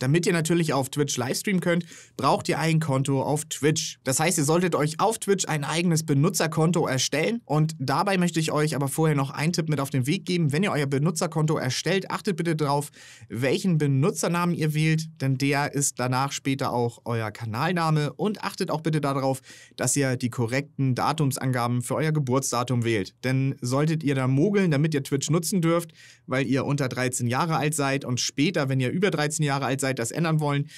Damit ihr natürlich auf Twitch Livestream könnt, braucht ihr ein Konto auf Twitch. Das heißt, ihr solltet euch auf Twitch ein eigenes Benutzerkonto erstellen und dabei möchte ich euch aber vorher noch einen Tipp mit auf den Weg geben. Wenn ihr euer Benutzerkonto erstellt, achtet bitte darauf, welchen Benutzernamen ihr wählt, denn der ist danach später auch euer Kanalname und achtet auch bitte darauf, dass ihr die korrekten Datumsangaben für euer Geburtsdatum wählt. Denn solltet ihr da mogeln, damit ihr Twitch nutzen dürft, weil ihr unter 13 Jahre alt seid und später, wenn ihr über 13 Jahre alt seid, seit das ändern wollen.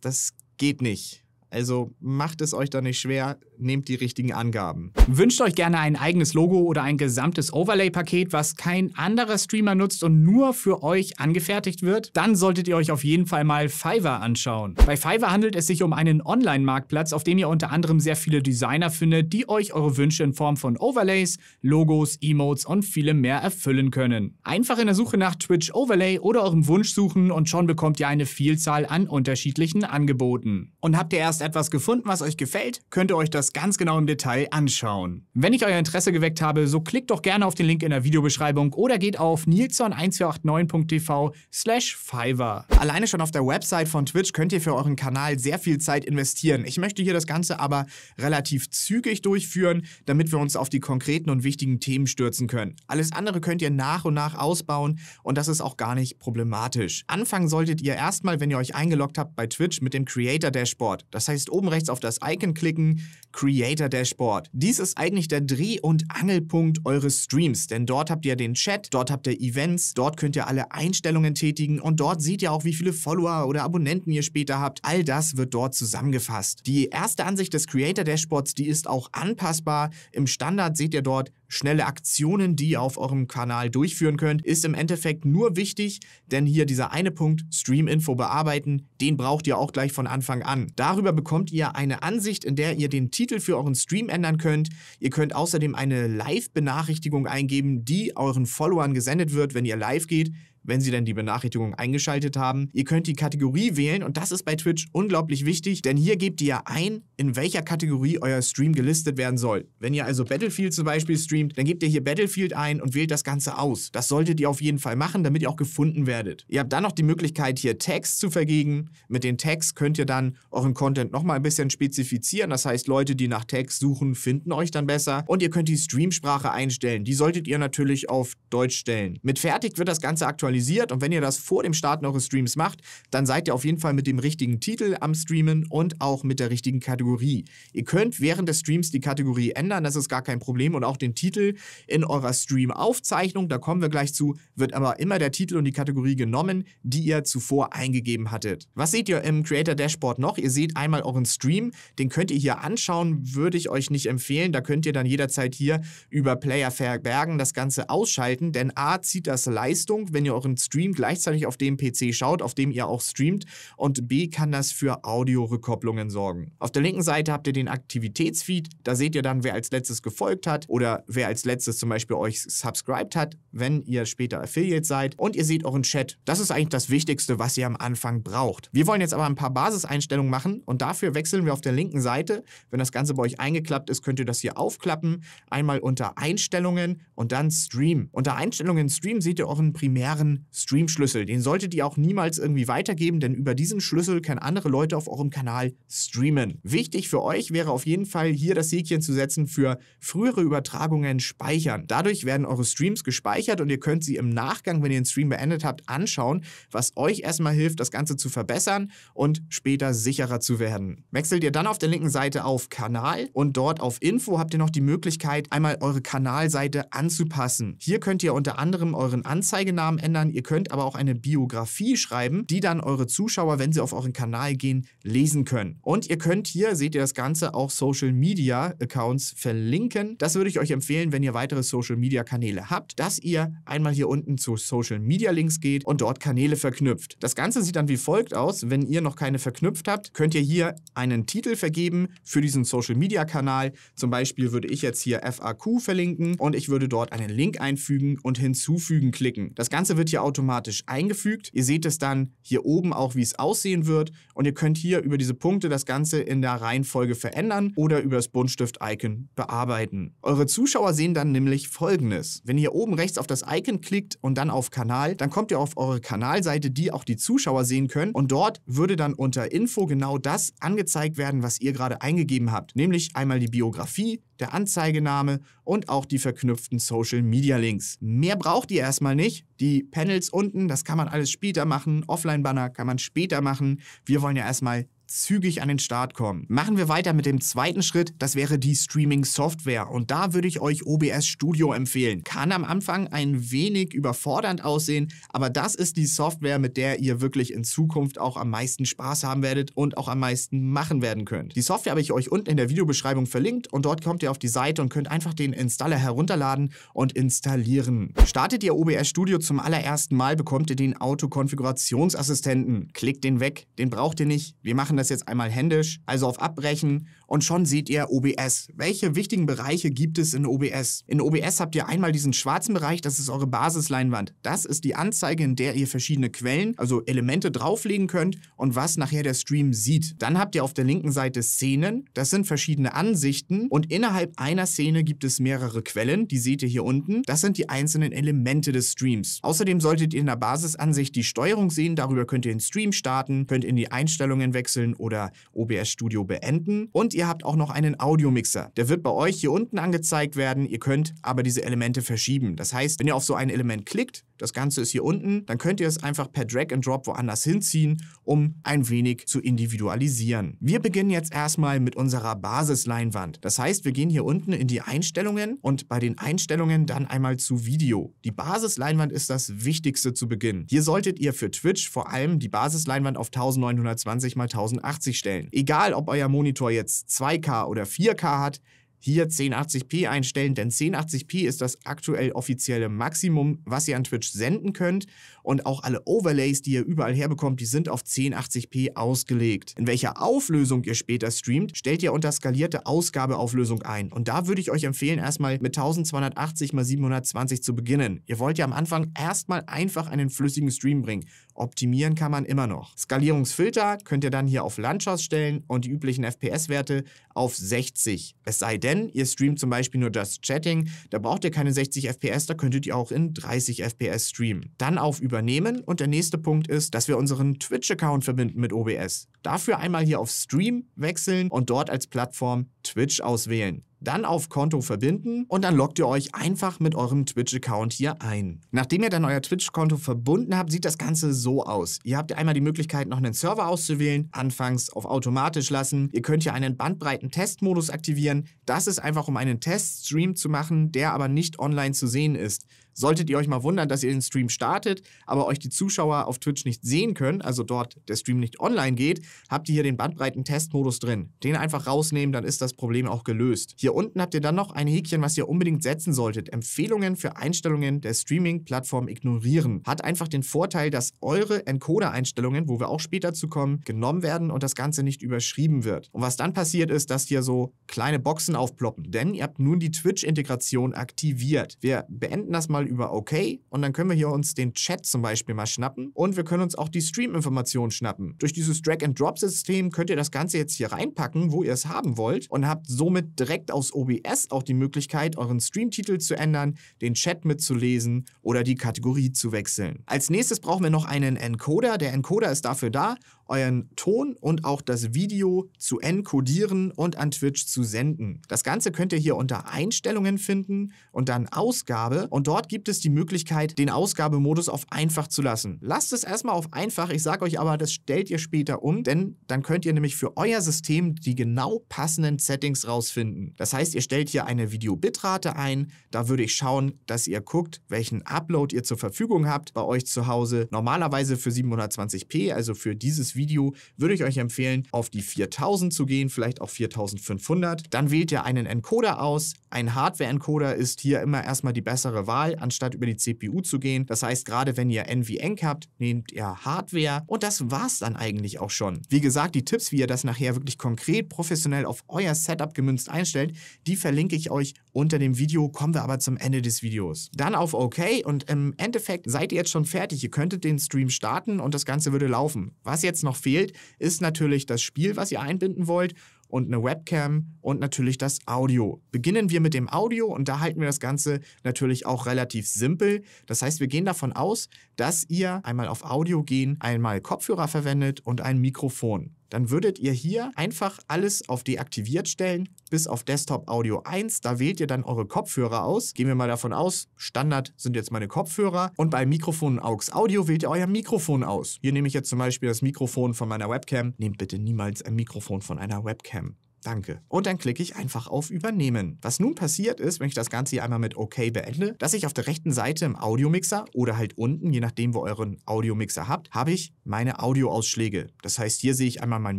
Das geht nicht. Also macht es euch da nicht schwer, nehmt die richtigen Angaben. Wünscht euch gerne ein eigenes Logo oder ein gesamtes Overlay-Paket, was kein anderer Streamer nutzt und nur für euch angefertigt wird? Dann solltet ihr euch auf jeden Fall mal Fiverr anschauen. Bei Fiverr handelt es sich um einen Online-Marktplatz, auf dem ihr unter anderem sehr viele Designer findet, die euch eure Wünsche in Form von Overlays, Logos, Emotes und vielem mehr erfüllen können. Einfach in der Suche nach Twitch Overlay oder eurem Wunsch suchen und schon bekommt ihr eine Vielzahl an unterschiedlichen Angeboten. Und habt ihr erst Podcast etwas gefunden, was euch gefällt, könnt ihr euch das ganz genau im Detail anschauen. Wenn ich euer Interesse geweckt habe, so klickt doch gerne auf den Link in der Videobeschreibung oder geht auf nilsson1489.tv slash Fiverr. Alleine schon auf der Website von Twitch könnt ihr für euren Kanal sehr viel Zeit investieren. Ich möchte hier das Ganze aber relativ zügig durchführen, damit wir uns auf die konkreten und wichtigen Themen stürzen können. Alles andere könnt ihr nach und nach ausbauen und das ist auch gar nicht problematisch. Anfangen solltet ihr erstmal, wenn ihr euch eingeloggt habt bei Twitch mit dem Creator Dashboard. Das heißt, heißt oben rechts auf das Icon klicken, Creator Dashboard. Dies ist eigentlich der Dreh- und Angelpunkt eures Streams, denn dort habt ihr den Chat, dort habt ihr Events, dort könnt ihr alle Einstellungen tätigen und dort seht ihr auch, wie viele Follower oder Abonnenten ihr später habt. All das wird dort zusammengefasst. Die erste Ansicht des Creator Dashboards, die ist auch anpassbar. Im Standard seht ihr dort schnelle Aktionen, die ihr auf eurem Kanal durchführen könnt, ist im Endeffekt nur wichtig, denn hier dieser eine Punkt, Stream-Info bearbeiten, den braucht ihr auch gleich von Anfang an. Darüber bekommt ihr eine Ansicht, in der ihr den Titel für euren Stream ändern könnt. Ihr könnt außerdem eine Live-Benachrichtigung eingeben, die euren Followern gesendet wird, wenn ihr live geht wenn Sie denn die Benachrichtigung eingeschaltet haben. Ihr könnt die Kategorie wählen und das ist bei Twitch unglaublich wichtig, denn hier gebt ihr ja ein, in welcher Kategorie euer Stream gelistet werden soll. Wenn ihr also Battlefield zum Beispiel streamt, dann gebt ihr hier Battlefield ein und wählt das Ganze aus. Das solltet ihr auf jeden Fall machen, damit ihr auch gefunden werdet. Ihr habt dann noch die Möglichkeit, hier Tags zu vergeben. Mit den Tags könnt ihr dann euren Content nochmal ein bisschen spezifizieren. Das heißt, Leute, die nach Tags suchen, finden euch dann besser. Und ihr könnt die Streamsprache einstellen. Die solltet ihr natürlich auf Deutsch stellen. Mit Fertig wird das Ganze aktualisiert aktualisiert. Und wenn ihr das vor dem Starten eures Streams macht, dann seid ihr auf jeden Fall mit dem richtigen Titel am Streamen und auch mit der richtigen Kategorie. Ihr könnt während des Streams die Kategorie ändern, das ist gar kein Problem. Und auch den Titel in eurer Stream-Aufzeichnung, da kommen wir gleich zu, wird aber immer der Titel und die Kategorie genommen, die ihr zuvor eingegeben hattet. Was seht ihr im Creator Dashboard noch? Ihr seht einmal euren Stream, den könnt ihr hier anschauen, würde ich euch nicht empfehlen. Da könnt ihr dann jederzeit hier über Player verbergen das Ganze ausschalten, denn A zieht das Leistung, wenn ihr euren Stream gleichzeitig auf dem PC schaut, auf dem ihr auch streamt und B kann das für Audio-Rückkopplungen sorgen. Auf der linken Seite habt ihr den Aktivitätsfeed, da seht ihr dann, wer als letztes gefolgt hat oder wer als letztes zum Beispiel euch subscribed hat, wenn ihr später Affiliate seid und ihr seht euren Chat. Das ist eigentlich das Wichtigste, was ihr am Anfang braucht. Wir wollen jetzt aber ein paar Basiseinstellungen machen und dafür wechseln wir auf der linken Seite. Wenn das Ganze bei euch eingeklappt ist, könnt ihr das hier aufklappen, einmal unter Einstellungen und dann Stream. Unter Einstellungen Stream seht ihr euren primären Stream-Schlüssel. Den solltet ihr auch niemals irgendwie weitergeben, denn über diesen Schlüssel können andere Leute auf eurem Kanal streamen. Wichtig für euch wäre auf jeden Fall hier das Häkchen zu setzen für frühere Übertragungen speichern. Dadurch werden eure Streams gespeichert und ihr könnt sie im Nachgang, wenn ihr den Stream beendet habt, anschauen, was euch erstmal hilft, das Ganze zu verbessern und später sicherer zu werden. Wechselt ihr dann auf der linken Seite auf Kanal und dort auf Info habt ihr noch die Möglichkeit, einmal eure Kanalseite anzupassen. Hier könnt ihr unter anderem euren Anzeigenamen ändern, sondern ihr könnt aber auch eine Biografie schreiben, die dann eure Zuschauer, wenn sie auf euren Kanal gehen, lesen können. Und ihr könnt hier, seht ihr das Ganze, auch Social Media Accounts verlinken. Das würde ich euch empfehlen, wenn ihr weitere Social Media Kanäle habt, dass ihr einmal hier unten zu Social Media Links geht und dort Kanäle verknüpft. Das Ganze sieht dann wie folgt aus. Wenn ihr noch keine verknüpft habt, könnt ihr hier einen Titel vergeben für diesen Social Media Kanal. Zum Beispiel würde ich jetzt hier FAQ verlinken und ich würde dort einen Link einfügen und hinzufügen klicken. Das Ganze wird hier automatisch eingefügt. Ihr seht es dann hier oben auch, wie es aussehen wird. Und ihr könnt hier über diese Punkte das Ganze in der Reihenfolge verändern oder über das Buntstift-Icon bearbeiten. Eure Zuschauer sehen dann nämlich folgendes. Wenn ihr oben rechts auf das Icon klickt und dann auf Kanal, dann kommt ihr auf eure Kanalseite, die auch die Zuschauer sehen können. Und dort würde dann unter Info genau das angezeigt werden, was ihr gerade eingegeben habt. Nämlich einmal die Biografie, der Anzeigename und auch die verknüpften Social Media Links. Mehr braucht ihr erstmal nicht. Die Panels unten, das kann man alles später machen. Offline-Banner kann man später machen. Wir wollen ja erstmal zügig an den Start kommen. Machen wir weiter mit dem zweiten Schritt, das wäre die Streaming-Software. Und da würde ich euch OBS Studio empfehlen. Kann am Anfang ein wenig überfordernd aussehen, aber das ist die Software, mit der ihr wirklich in Zukunft auch am meisten Spaß haben werdet und auch am meisten machen werden könnt. Die Software habe ich euch unten in der Videobeschreibung verlinkt und dort kommt ihr auf die Seite und könnt einfach den Installer herunterladen und installieren. Startet ihr OBS Studio zum allerersten Mal, bekommt ihr den Autokonfigurationsassistenten. Klickt den weg, den braucht ihr nicht. Wir machen das das jetzt einmal händisch, also auf Abbrechen und schon seht ihr OBS. Welche wichtigen Bereiche gibt es in OBS? In OBS habt ihr einmal diesen schwarzen Bereich, das ist eure Basisleinwand. Das ist die Anzeige, in der ihr verschiedene Quellen, also Elemente drauflegen könnt und was nachher der Stream sieht. Dann habt ihr auf der linken Seite Szenen, das sind verschiedene Ansichten und innerhalb einer Szene gibt es mehrere Quellen, die seht ihr hier unten. Das sind die einzelnen Elemente des Streams. Außerdem solltet ihr in der Basisansicht die Steuerung sehen, darüber könnt ihr den Stream starten, könnt in die Einstellungen wechseln oder OBS Studio beenden und ihr ihr habt auch noch einen Audiomixer. Der wird bei euch hier unten angezeigt werden. Ihr könnt aber diese Elemente verschieben. Das heißt, wenn ihr auf so ein Element klickt, das Ganze ist hier unten. Dann könnt ihr es einfach per Drag and Drop woanders hinziehen, um ein wenig zu individualisieren. Wir beginnen jetzt erstmal mit unserer Basisleinwand. Das heißt, wir gehen hier unten in die Einstellungen und bei den Einstellungen dann einmal zu Video. Die Basisleinwand ist das Wichtigste zu Beginn. Hier solltet ihr für Twitch vor allem die Basisleinwand auf 1920 x 1080 stellen. Egal, ob euer Monitor jetzt 2K oder 4K hat, hier 1080p einstellen, denn 1080p ist das aktuell offizielle Maximum, was ihr an Twitch senden könnt. Und auch alle Overlays, die ihr überall herbekommt, die sind auf 1080p ausgelegt. In welcher Auflösung ihr später streamt, stellt ihr unter skalierte Ausgabeauflösung ein. Und da würde ich euch empfehlen, erstmal mit 1280 x 720 zu beginnen. Ihr wollt ja am Anfang erstmal einfach einen flüssigen Stream bringen. Optimieren kann man immer noch. Skalierungsfilter könnt ihr dann hier auf Landschaft stellen und die üblichen FPS-Werte auf 60. Es sei denn, denn ihr streamt zum Beispiel nur Just Chatting, da braucht ihr keine 60 FPS, da könntet ihr auch in 30 FPS streamen. Dann auf Übernehmen und der nächste Punkt ist, dass wir unseren Twitch-Account verbinden mit OBS. Dafür einmal hier auf Stream wechseln und dort als Plattform Twitch auswählen dann auf Konto verbinden und dann loggt ihr euch einfach mit eurem Twitch-Account hier ein. Nachdem ihr dann euer Twitch-Konto verbunden habt, sieht das Ganze so aus. Ihr habt einmal die Möglichkeit, noch einen Server auszuwählen, anfangs auf automatisch lassen. Ihr könnt hier einen Bandbreiten-Testmodus aktivieren. Das ist einfach, um einen Teststream zu machen, der aber nicht online zu sehen ist. Solltet ihr euch mal wundern, dass ihr den Stream startet, aber euch die Zuschauer auf Twitch nicht sehen können, also dort der Stream nicht online geht, habt ihr hier den Bandbreiten-Testmodus drin. Den einfach rausnehmen, dann ist das Problem auch gelöst. Hier unten habt ihr dann noch ein Häkchen, was ihr unbedingt setzen solltet. Empfehlungen für Einstellungen der Streaming-Plattform ignorieren. Hat einfach den Vorteil, dass eure Encoder-Einstellungen, wo wir auch später zu kommen, genommen werden und das Ganze nicht überschrieben wird. Und was dann passiert ist, dass hier so kleine Boxen aufploppen, denn ihr habt nun die Twitch-Integration aktiviert. Wir beenden das mal über OK und dann können wir hier uns den Chat zum Beispiel mal schnappen und wir können uns auch die Stream-Informationen schnappen. Durch dieses Drag-and-Drop-System könnt ihr das Ganze jetzt hier reinpacken, wo ihr es haben wollt und habt somit direkt aus OBS auch die Möglichkeit, euren Streamtitel zu ändern, den Chat mitzulesen oder die Kategorie zu wechseln. Als nächstes brauchen wir noch einen Encoder. Der Encoder ist dafür da, euren Ton und auch das Video zu encodieren und an Twitch zu senden. Das Ganze könnt ihr hier unter Einstellungen finden und dann Ausgabe und dort gibt gibt es die Möglichkeit, den Ausgabemodus auf einfach zu lassen. Lasst es erstmal auf einfach, ich sage euch aber, das stellt ihr später um, denn dann könnt ihr nämlich für euer System die genau passenden Settings rausfinden. Das heißt, ihr stellt hier eine Video-Bitrate ein, da würde ich schauen, dass ihr guckt, welchen Upload ihr zur Verfügung habt bei euch zu Hause. Normalerweise für 720p, also für dieses Video, würde ich euch empfehlen, auf die 4000 zu gehen, vielleicht auch 4500. Dann wählt ihr einen Encoder aus. Ein Hardware-Encoder ist hier immer erstmal die bessere Wahl, anstatt über die CPU zu gehen. Das heißt, gerade wenn ihr NVENC habt, nehmt ihr Hardware und das war's dann eigentlich auch schon. Wie gesagt, die Tipps, wie ihr das nachher wirklich konkret professionell auf euer Setup gemünzt einstellt, die verlinke ich euch unter dem Video, kommen wir aber zum Ende des Videos. Dann auf OK und im Endeffekt seid ihr jetzt schon fertig. Ihr könntet den Stream starten und das Ganze würde laufen. Was jetzt noch fehlt, ist natürlich das Spiel, was ihr einbinden wollt und eine Webcam und natürlich das Audio. Beginnen wir mit dem Audio und da halten wir das Ganze natürlich auch relativ simpel. Das heißt, wir gehen davon aus, dass ihr einmal auf Audio gehen, einmal Kopfhörer verwendet und ein Mikrofon dann würdet ihr hier einfach alles auf deaktiviert stellen, bis auf Desktop Audio 1. Da wählt ihr dann eure Kopfhörer aus. Gehen wir mal davon aus, Standard sind jetzt meine Kopfhörer. Und bei Mikrofon AUX Audio wählt ihr euer Mikrofon aus. Hier nehme ich jetzt zum Beispiel das Mikrofon von meiner Webcam. Nehmt bitte niemals ein Mikrofon von einer Webcam. Danke. Und dann klicke ich einfach auf Übernehmen. Was nun passiert ist, wenn ich das Ganze hier einmal mit OK beende, dass ich auf der rechten Seite im Audiomixer oder halt unten, je nachdem, wo euren Audiomixer habt, habe ich meine Audioausschläge. Das heißt, hier sehe ich einmal mein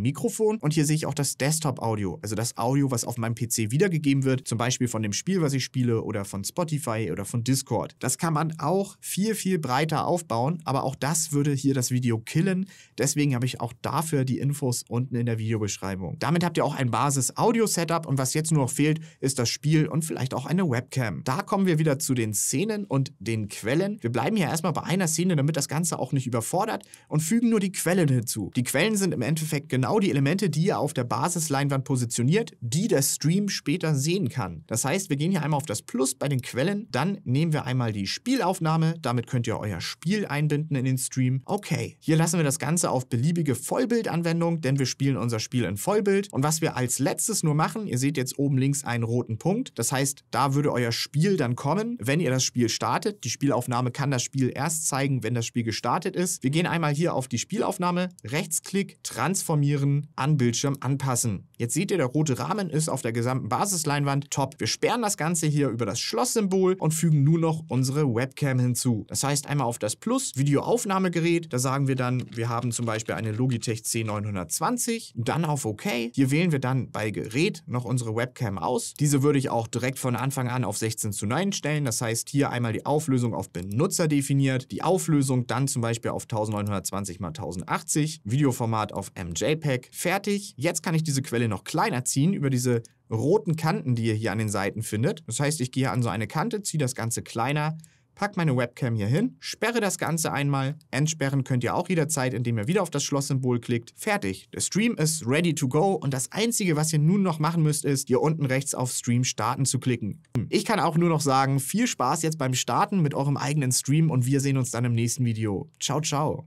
Mikrofon und hier sehe ich auch das Desktop-Audio, also das Audio, was auf meinem PC wiedergegeben wird, zum Beispiel von dem Spiel, was ich spiele oder von Spotify oder von Discord. Das kann man auch viel, viel breiter aufbauen, aber auch das würde hier das Video killen. Deswegen habe ich auch dafür die Infos unten in der Videobeschreibung. Damit habt ihr auch ein Basis Basis-Audio-Setup und was jetzt nur noch fehlt, ist das Spiel und vielleicht auch eine Webcam. Da kommen wir wieder zu den Szenen und den Quellen. Wir bleiben hier erstmal bei einer Szene, damit das Ganze auch nicht überfordert und fügen nur die Quellen hinzu. Die Quellen sind im Endeffekt genau die Elemente, die ihr auf der Basisleinwand positioniert, die der Stream später sehen kann. Das heißt, wir gehen hier einmal auf das Plus bei den Quellen, dann nehmen wir einmal die Spielaufnahme, damit könnt ihr euer Spiel einbinden in den Stream. Okay, hier lassen wir das Ganze auf beliebige Vollbildanwendung, denn wir spielen unser Spiel in Vollbild und was wir als letztes nur machen, ihr seht jetzt oben links einen roten Punkt, das heißt, da würde euer Spiel dann kommen, wenn ihr das Spiel startet. Die Spielaufnahme kann das Spiel erst zeigen, wenn das Spiel gestartet ist. Wir gehen einmal hier auf die Spielaufnahme, Rechtsklick, Transformieren, an Bildschirm anpassen. Jetzt seht ihr, der rote Rahmen ist auf der gesamten Basisleinwand. Top. Wir sperren das Ganze hier über das Schlosssymbol und fügen nur noch unsere Webcam hinzu. Das heißt einmal auf das Plus, Videoaufnahmegerät, da sagen wir dann, wir haben zum Beispiel eine Logitech C920, dann auf OK. Hier wählen wir dann bei Gerät noch unsere Webcam aus. Diese würde ich auch direkt von Anfang an auf 16 zu 9 stellen. Das heißt, hier einmal die Auflösung auf Benutzer definiert, die Auflösung dann zum Beispiel auf 1920 x 1080, Videoformat auf MJPEG. Fertig. Jetzt kann ich diese Quelle noch kleiner ziehen über diese roten Kanten, die ihr hier an den Seiten findet. Das heißt, ich gehe an so eine Kante, ziehe das Ganze kleiner, pack meine Webcam hier hin, sperre das Ganze einmal. Entsperren könnt ihr auch jederzeit, indem ihr wieder auf das Schlosssymbol klickt. Fertig. Der Stream ist ready to go und das Einzige, was ihr nun noch machen müsst, ist, hier unten rechts auf Stream starten zu klicken. Ich kann auch nur noch sagen, viel Spaß jetzt beim Starten mit eurem eigenen Stream und wir sehen uns dann im nächsten Video. Ciao, ciao.